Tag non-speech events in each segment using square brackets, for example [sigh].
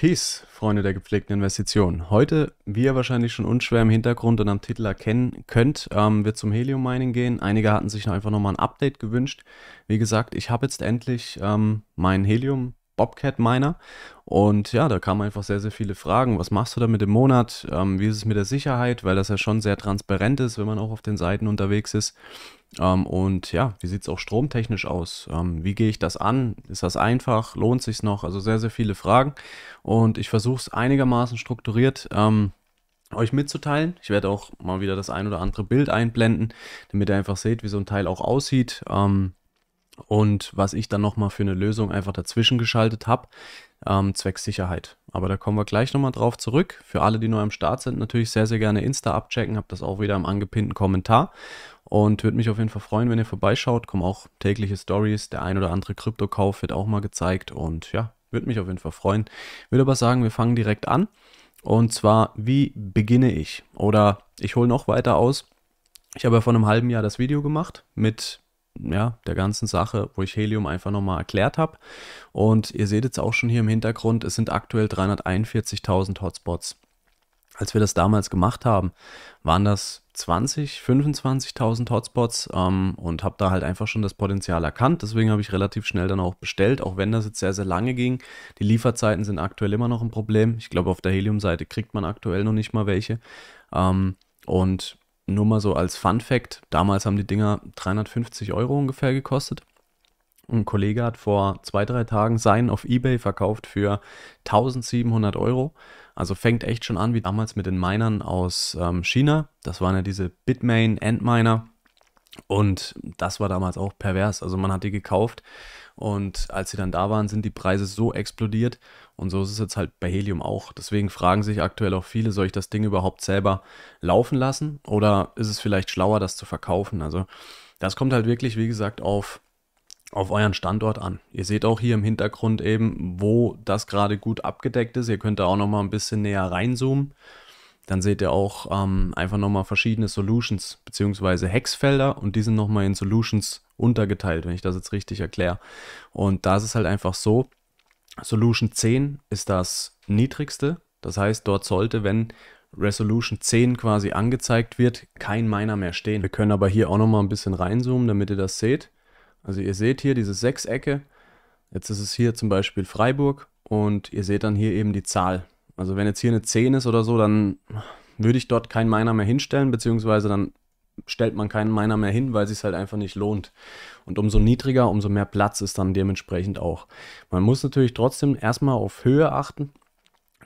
Peace, Freunde der gepflegten Investitionen. Heute, wie ihr wahrscheinlich schon unschwer im Hintergrund und am Titel erkennen könnt, ähm, wird zum Helium Mining gehen. Einige hatten sich noch einfach nochmal ein Update gewünscht. Wie gesagt, ich habe jetzt endlich ähm, mein Helium Bobcat Miner. Und ja, da kamen einfach sehr, sehr viele Fragen. Was machst du damit im Monat? Ähm, wie ist es mit der Sicherheit? Weil das ja schon sehr transparent ist, wenn man auch auf den Seiten unterwegs ist. Ähm, und ja, wie sieht es auch stromtechnisch aus? Ähm, wie gehe ich das an? Ist das einfach? Lohnt sich noch? Also sehr, sehr viele Fragen. Und ich versuche es einigermaßen strukturiert ähm, euch mitzuteilen. Ich werde auch mal wieder das ein oder andere Bild einblenden, damit ihr einfach seht, wie so ein Teil auch aussieht. Ähm, und was ich dann nochmal für eine Lösung einfach dazwischen geschaltet habe, ähm, zwecks Sicherheit. Aber da kommen wir gleich nochmal drauf zurück. Für alle, die neu am Start sind, natürlich sehr, sehr gerne Insta abchecken. Habt das auch wieder im angepinnten Kommentar. Und würde mich auf jeden Fall freuen, wenn ihr vorbeischaut. Kommen auch tägliche Stories. Der ein oder andere Kryptokauf wird auch mal gezeigt. Und ja, würde mich auf jeden Fall freuen. Würde aber sagen, wir fangen direkt an. Und zwar, wie beginne ich? Oder ich hole noch weiter aus. Ich habe ja vor einem halben Jahr das Video gemacht mit ja, der ganzen Sache, wo ich Helium einfach nochmal erklärt habe. Und ihr seht jetzt auch schon hier im Hintergrund, es sind aktuell 341.000 Hotspots. Als wir das damals gemacht haben, waren das 20, 25.000 Hotspots ähm, und habe da halt einfach schon das Potenzial erkannt. Deswegen habe ich relativ schnell dann auch bestellt, auch wenn das jetzt sehr, sehr lange ging. Die Lieferzeiten sind aktuell immer noch ein Problem. Ich glaube, auf der Helium-Seite kriegt man aktuell noch nicht mal welche. Ähm, und nur mal so als Fun Fact: Damals haben die Dinger 350 Euro ungefähr gekostet. Ein Kollege hat vor zwei, drei Tagen seinen auf Ebay verkauft für 1700 Euro. Also fängt echt schon an wie damals mit den Minern aus ähm, China. Das waren ja diese Bitmain, Endminer. Und das war damals auch pervers. Also man hat die gekauft und als sie dann da waren, sind die Preise so explodiert. Und so ist es jetzt halt bei Helium auch. Deswegen fragen sich aktuell auch viele, soll ich das Ding überhaupt selber laufen lassen? Oder ist es vielleicht schlauer, das zu verkaufen? Also das kommt halt wirklich, wie gesagt, auf, auf euren Standort an. Ihr seht auch hier im Hintergrund eben, wo das gerade gut abgedeckt ist. Ihr könnt da auch nochmal ein bisschen näher reinzoomen dann seht ihr auch ähm, einfach nochmal verschiedene Solutions bzw. Hexfelder und die sind nochmal in Solutions untergeteilt, wenn ich das jetzt richtig erkläre. Und da ist es halt einfach so, Solution 10 ist das niedrigste, das heißt, dort sollte, wenn Resolution 10 quasi angezeigt wird, kein Miner mehr stehen. Wir können aber hier auch nochmal ein bisschen reinzoomen, damit ihr das seht. Also ihr seht hier diese Sechsecke, jetzt ist es hier zum Beispiel Freiburg und ihr seht dann hier eben die Zahl. Also wenn jetzt hier eine 10 ist oder so, dann würde ich dort keinen Miner mehr hinstellen, beziehungsweise dann stellt man keinen Miner mehr hin, weil es sich halt einfach nicht lohnt. Und umso niedriger, umso mehr Platz ist dann dementsprechend auch. Man muss natürlich trotzdem erstmal auf Höhe achten.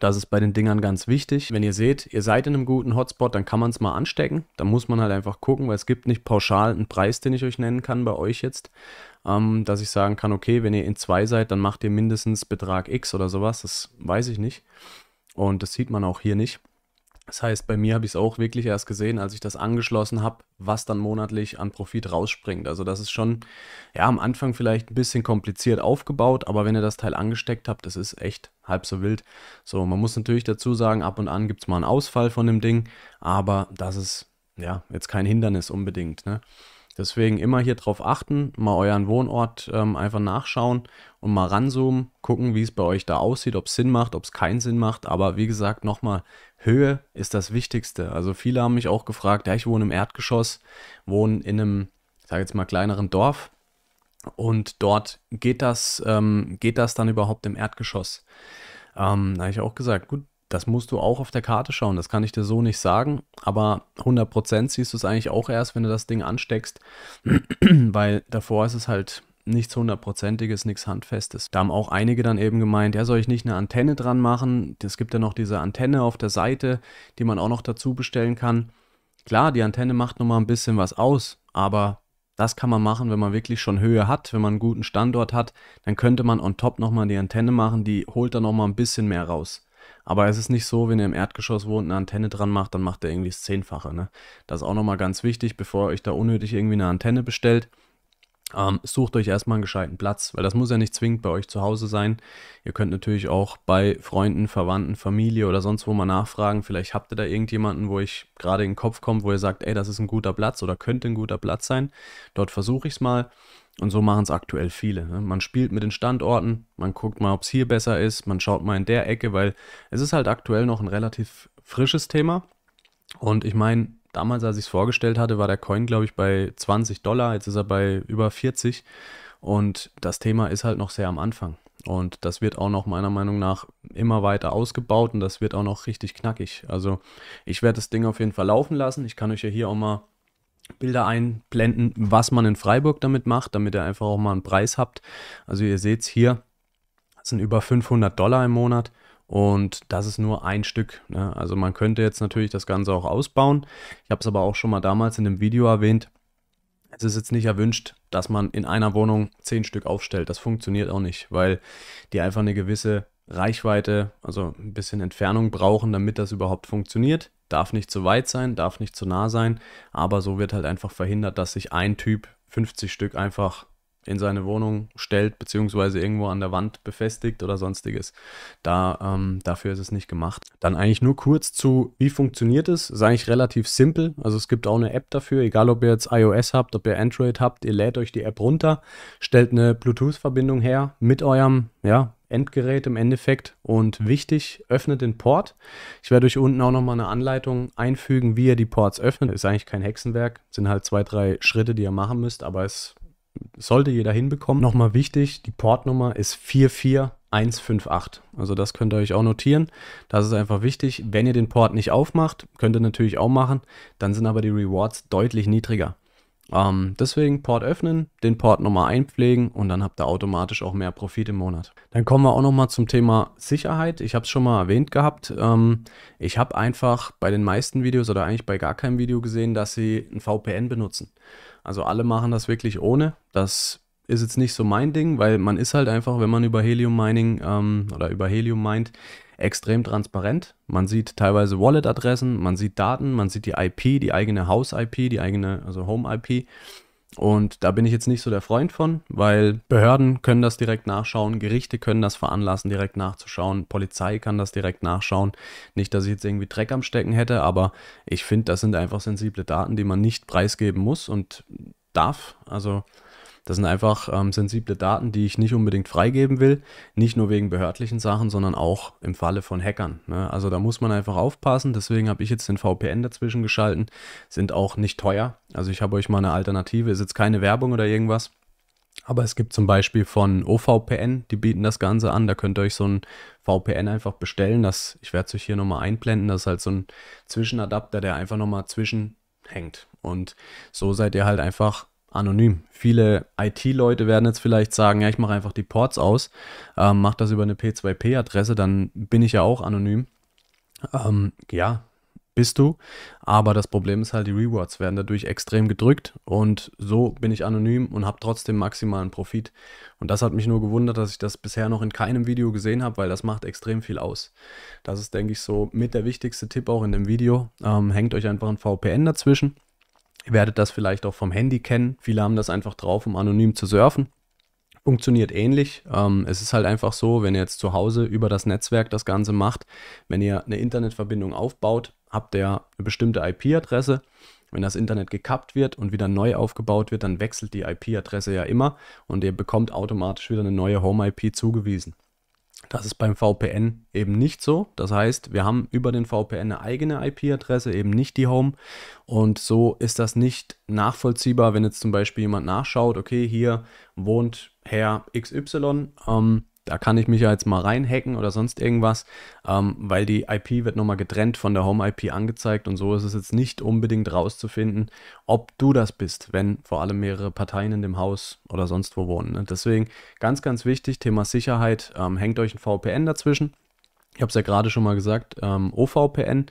Das ist bei den Dingern ganz wichtig. Wenn ihr seht, ihr seid in einem guten Hotspot, dann kann man es mal anstecken. Da muss man halt einfach gucken, weil es gibt nicht pauschal einen Preis, den ich euch nennen kann bei euch jetzt, ähm, dass ich sagen kann, okay, wenn ihr in zwei seid, dann macht ihr mindestens Betrag X oder sowas. Das weiß ich nicht. Und das sieht man auch hier nicht. Das heißt, bei mir habe ich es auch wirklich erst gesehen, als ich das angeschlossen habe, was dann monatlich an Profit rausspringt. Also das ist schon ja am Anfang vielleicht ein bisschen kompliziert aufgebaut, aber wenn ihr das Teil angesteckt habt, das ist echt halb so wild. So, man muss natürlich dazu sagen, ab und an gibt es mal einen Ausfall von dem Ding, aber das ist ja jetzt kein Hindernis unbedingt. Ne? Deswegen immer hier drauf achten, mal euren Wohnort ähm, einfach nachschauen und mal ranzoomen, gucken, wie es bei euch da aussieht, ob es Sinn macht, ob es keinen Sinn macht. Aber wie gesagt, nochmal, Höhe ist das Wichtigste. Also viele haben mich auch gefragt, ja, ich wohne im Erdgeschoss, wohne in einem, ich sage jetzt mal, kleineren Dorf. Und dort geht das, ähm, geht das dann überhaupt im Erdgeschoss? Ähm, da habe ich auch gesagt, gut, das musst du auch auf der Karte schauen, das kann ich dir so nicht sagen, aber 100% siehst du es eigentlich auch erst, wenn du das Ding ansteckst, [clears throat] weil davor ist es halt nichts hundertprozentiges, nichts handfestes. Da haben auch einige dann eben gemeint, ja, soll ich nicht eine Antenne dran machen? Es gibt ja noch diese Antenne auf der Seite, die man auch noch dazu bestellen kann. Klar, die Antenne macht nochmal ein bisschen was aus, aber das kann man machen, wenn man wirklich schon Höhe hat, wenn man einen guten Standort hat, dann könnte man on top nochmal die Antenne machen, die holt dann nochmal ein bisschen mehr raus. Aber es ist nicht so, wenn ihr im Erdgeschoss wohnt, eine Antenne dran macht, dann macht ihr irgendwie das Zehnfache. Ne? Das ist auch nochmal ganz wichtig, bevor ihr euch da unnötig irgendwie eine Antenne bestellt. Ähm, sucht euch erstmal einen gescheiten Platz, weil das muss ja nicht zwingend bei euch zu Hause sein. Ihr könnt natürlich auch bei Freunden, Verwandten, Familie oder sonst wo mal nachfragen. Vielleicht habt ihr da irgendjemanden, wo ich gerade in den Kopf komme, wo ihr sagt, ey, das ist ein guter Platz oder könnte ein guter Platz sein. Dort versuche ich es mal. Und so machen es aktuell viele. Ne? Man spielt mit den Standorten, man guckt mal, ob es hier besser ist, man schaut mal in der Ecke, weil es ist halt aktuell noch ein relativ frisches Thema. Und ich meine, damals, als ich es vorgestellt hatte, war der Coin, glaube ich, bei 20 Dollar, jetzt ist er bei über 40. Und das Thema ist halt noch sehr am Anfang. Und das wird auch noch meiner Meinung nach immer weiter ausgebaut und das wird auch noch richtig knackig. Also ich werde das Ding auf jeden Fall laufen lassen. Ich kann euch ja hier auch mal Bilder einblenden, was man in Freiburg damit macht, damit ihr einfach auch mal einen Preis habt. Also ihr seht es hier, das sind über 500 Dollar im Monat und das ist nur ein Stück. Ne? Also man könnte jetzt natürlich das Ganze auch ausbauen. Ich habe es aber auch schon mal damals in dem Video erwähnt. Es ist jetzt nicht erwünscht, dass man in einer Wohnung zehn Stück aufstellt. Das funktioniert auch nicht, weil die einfach eine gewisse Reichweite, also ein bisschen Entfernung brauchen, damit das überhaupt funktioniert. Darf nicht zu weit sein, darf nicht zu nah sein, aber so wird halt einfach verhindert, dass sich ein Typ 50 Stück einfach in seine Wohnung stellt, beziehungsweise irgendwo an der Wand befestigt oder sonstiges. Da, ähm, dafür ist es nicht gemacht. Dann eigentlich nur kurz zu, wie funktioniert es? Ist eigentlich relativ simpel. Also es gibt auch eine App dafür, egal ob ihr jetzt iOS habt, ob ihr Android habt, ihr lädt euch die App runter, stellt eine Bluetooth-Verbindung her mit eurem, ja, Endgerät im Endeffekt. Und wichtig, öffnet den Port. Ich werde euch unten auch nochmal eine Anleitung einfügen, wie ihr die Ports öffnet. Ist eigentlich kein Hexenwerk, sind halt zwei, drei Schritte, die ihr machen müsst, aber es sollte jeder hinbekommen. Nochmal wichtig, die Portnummer ist 44158. Also das könnt ihr euch auch notieren. Das ist einfach wichtig. Wenn ihr den Port nicht aufmacht, könnt ihr natürlich auch machen, dann sind aber die Rewards deutlich niedriger. Ähm, deswegen Port öffnen, den Port nochmal einpflegen und dann habt ihr automatisch auch mehr Profit im Monat. Dann kommen wir auch nochmal zum Thema Sicherheit. Ich habe es schon mal erwähnt gehabt. Ähm, ich habe einfach bei den meisten Videos oder eigentlich bei gar keinem Video gesehen, dass sie ein VPN benutzen. Also alle machen das wirklich ohne. Das ist jetzt nicht so mein Ding, weil man ist halt einfach, wenn man über Helium Mining ähm, oder über Helium meint, extrem transparent. Man sieht teilweise Wallet-Adressen, man sieht Daten, man sieht die IP, die eigene Haus-IP, die eigene, also Home-IP. Und da bin ich jetzt nicht so der Freund von, weil Behörden können das direkt nachschauen, Gerichte können das veranlassen, direkt nachzuschauen, Polizei kann das direkt nachschauen. Nicht, dass ich jetzt irgendwie Dreck am Stecken hätte, aber ich finde, das sind einfach sensible Daten, die man nicht preisgeben muss und darf. Also das sind einfach ähm, sensible Daten, die ich nicht unbedingt freigeben will. Nicht nur wegen behördlichen Sachen, sondern auch im Falle von Hackern. Ne? Also da muss man einfach aufpassen. Deswegen habe ich jetzt den VPN dazwischen geschalten. Sind auch nicht teuer. Also ich habe euch mal eine Alternative. Ist jetzt keine Werbung oder irgendwas. Aber es gibt zum Beispiel von OVPN, die bieten das Ganze an. Da könnt ihr euch so ein VPN einfach bestellen. Das, ich werde es euch hier nochmal einblenden. Das ist halt so ein Zwischenadapter, der einfach nochmal zwischen hängt. Und so seid ihr halt einfach anonym. Viele IT-Leute werden jetzt vielleicht sagen, ja, ich mache einfach die Ports aus, ähm, mache das über eine P2P-Adresse, dann bin ich ja auch anonym. Ähm, ja, bist du. Aber das Problem ist halt, die Rewards werden dadurch extrem gedrückt und so bin ich anonym und habe trotzdem maximalen Profit. Und das hat mich nur gewundert, dass ich das bisher noch in keinem Video gesehen habe, weil das macht extrem viel aus. Das ist, denke ich, so mit der wichtigste Tipp auch in dem Video. Ähm, hängt euch einfach ein VPN dazwischen Ihr werdet das vielleicht auch vom Handy kennen. Viele haben das einfach drauf, um anonym zu surfen. Funktioniert ähnlich. Ähm, es ist halt einfach so, wenn ihr jetzt zu Hause über das Netzwerk das Ganze macht, wenn ihr eine Internetverbindung aufbaut, habt ihr eine bestimmte IP-Adresse. Wenn das Internet gekappt wird und wieder neu aufgebaut wird, dann wechselt die IP-Adresse ja immer und ihr bekommt automatisch wieder eine neue Home-IP zugewiesen. Das ist beim VPN eben nicht so. Das heißt, wir haben über den VPN eine eigene IP-Adresse, eben nicht die Home. Und so ist das nicht nachvollziehbar, wenn jetzt zum Beispiel jemand nachschaut, okay, hier wohnt Herr XY. Ähm, da kann ich mich ja jetzt mal reinhacken oder sonst irgendwas, ähm, weil die IP wird nochmal getrennt von der Home-IP angezeigt und so ist es jetzt nicht unbedingt rauszufinden, ob du das bist, wenn vor allem mehrere Parteien in dem Haus oder sonst wo wohnen. Ne? Deswegen ganz, ganz wichtig, Thema Sicherheit, ähm, hängt euch ein VPN dazwischen ich habe es ja gerade schon mal gesagt, ähm, OVPN,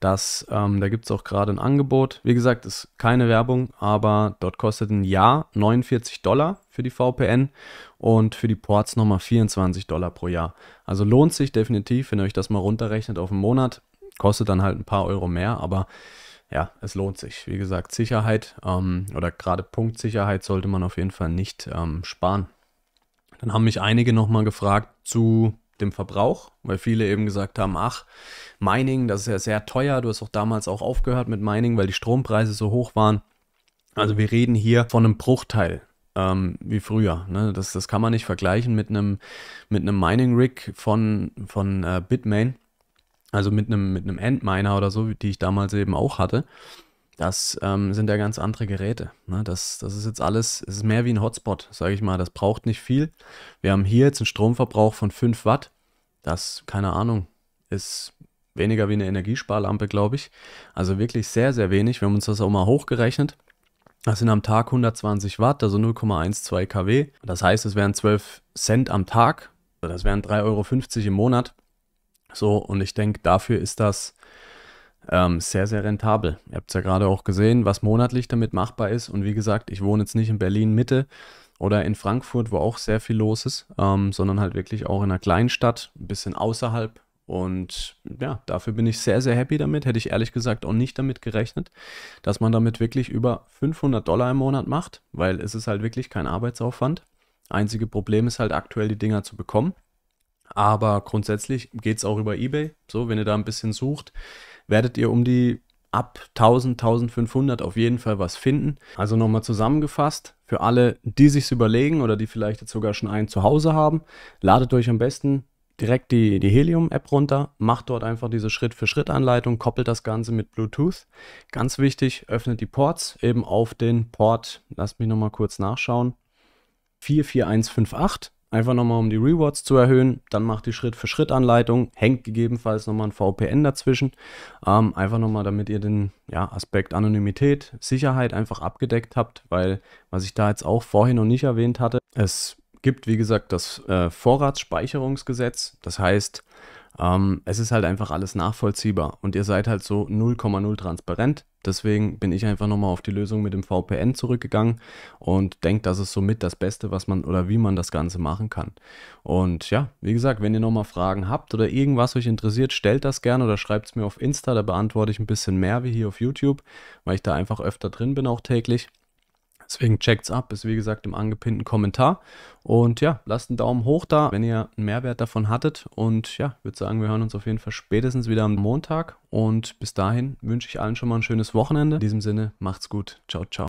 das, ähm, da gibt es auch gerade ein Angebot. Wie gesagt, ist keine Werbung, aber dort kostet ein Jahr 49 Dollar für die VPN und für die Ports nochmal 24 Dollar pro Jahr. Also lohnt sich definitiv, wenn ihr euch das mal runterrechnet auf einen Monat. Kostet dann halt ein paar Euro mehr, aber ja, es lohnt sich. Wie gesagt, Sicherheit ähm, oder gerade Punktsicherheit sollte man auf jeden Fall nicht ähm, sparen. Dann haben mich einige nochmal gefragt zu dem Verbrauch, weil viele eben gesagt haben, ach, Mining, das ist ja sehr teuer. Du hast auch damals auch aufgehört mit Mining, weil die Strompreise so hoch waren. Also wir reden hier von einem Bruchteil ähm, wie früher. Ne? Das, das kann man nicht vergleichen mit einem, mit Mining-Rig von, von äh, Bitmain, also mit einem, mit Endminer oder so, die ich damals eben auch hatte das ähm, sind ja ganz andere Geräte. Ne? Das, das ist jetzt alles, es ist mehr wie ein Hotspot, sage ich mal. Das braucht nicht viel. Wir haben hier jetzt einen Stromverbrauch von 5 Watt. Das, keine Ahnung, ist weniger wie eine Energiesparlampe, glaube ich. Also wirklich sehr, sehr wenig. Wir haben uns das auch mal hochgerechnet. Das sind am Tag 120 Watt, also 0,12 kW. Das heißt, es wären 12 Cent am Tag. Also das wären 3,50 Euro im Monat. So, und ich denke, dafür ist das ähm, sehr, sehr rentabel. Ihr habt es ja gerade auch gesehen, was monatlich damit machbar ist. Und wie gesagt, ich wohne jetzt nicht in Berlin Mitte oder in Frankfurt, wo auch sehr viel los ist, ähm, sondern halt wirklich auch in einer Kleinstadt, ein bisschen außerhalb. Und ja, dafür bin ich sehr, sehr happy damit. Hätte ich ehrlich gesagt auch nicht damit gerechnet, dass man damit wirklich über 500 Dollar im Monat macht, weil es ist halt wirklich kein Arbeitsaufwand. Einzige Problem ist halt aktuell, die Dinger zu bekommen. Aber grundsätzlich geht es auch über eBay. So, wenn ihr da ein bisschen sucht, werdet ihr um die ab 1000, 1500 auf jeden Fall was finden. Also nochmal zusammengefasst, für alle, die sich's überlegen oder die vielleicht jetzt sogar schon einen zu Hause haben, ladet euch am besten direkt die, die Helium-App runter, macht dort einfach diese Schritt-für-Schritt-Anleitung, koppelt das Ganze mit Bluetooth. Ganz wichtig, öffnet die Ports eben auf den Port, lasst mich nochmal kurz nachschauen, 44158 Einfach nochmal, um die Rewards zu erhöhen. Dann macht die Schritt-für-Schritt-Anleitung. Hängt gegebenenfalls nochmal ein VPN dazwischen. Ähm, einfach nochmal, damit ihr den ja, Aspekt Anonymität, Sicherheit einfach abgedeckt habt, weil, was ich da jetzt auch vorhin noch nicht erwähnt hatte, es gibt, wie gesagt, das äh, Vorratsspeicherungsgesetz. Das heißt, ähm, es ist halt einfach alles nachvollziehbar und ihr seid halt so 0,0 transparent. Deswegen bin ich einfach nochmal auf die Lösung mit dem VPN zurückgegangen und denke, das ist somit das Beste, was man oder wie man das Ganze machen kann. Und ja, wie gesagt, wenn ihr nochmal Fragen habt oder irgendwas euch interessiert, stellt das gerne oder schreibt es mir auf Insta, da beantworte ich ein bisschen mehr wie hier auf YouTube, weil ich da einfach öfter drin bin auch täglich. Deswegen checkt's ab, ist wie gesagt im angepinnten Kommentar. Und ja, lasst einen Daumen hoch da, wenn ihr einen Mehrwert davon hattet. Und ja, ich würde sagen, wir hören uns auf jeden Fall spätestens wieder am Montag. Und bis dahin wünsche ich allen schon mal ein schönes Wochenende. In diesem Sinne, macht's gut. Ciao, ciao.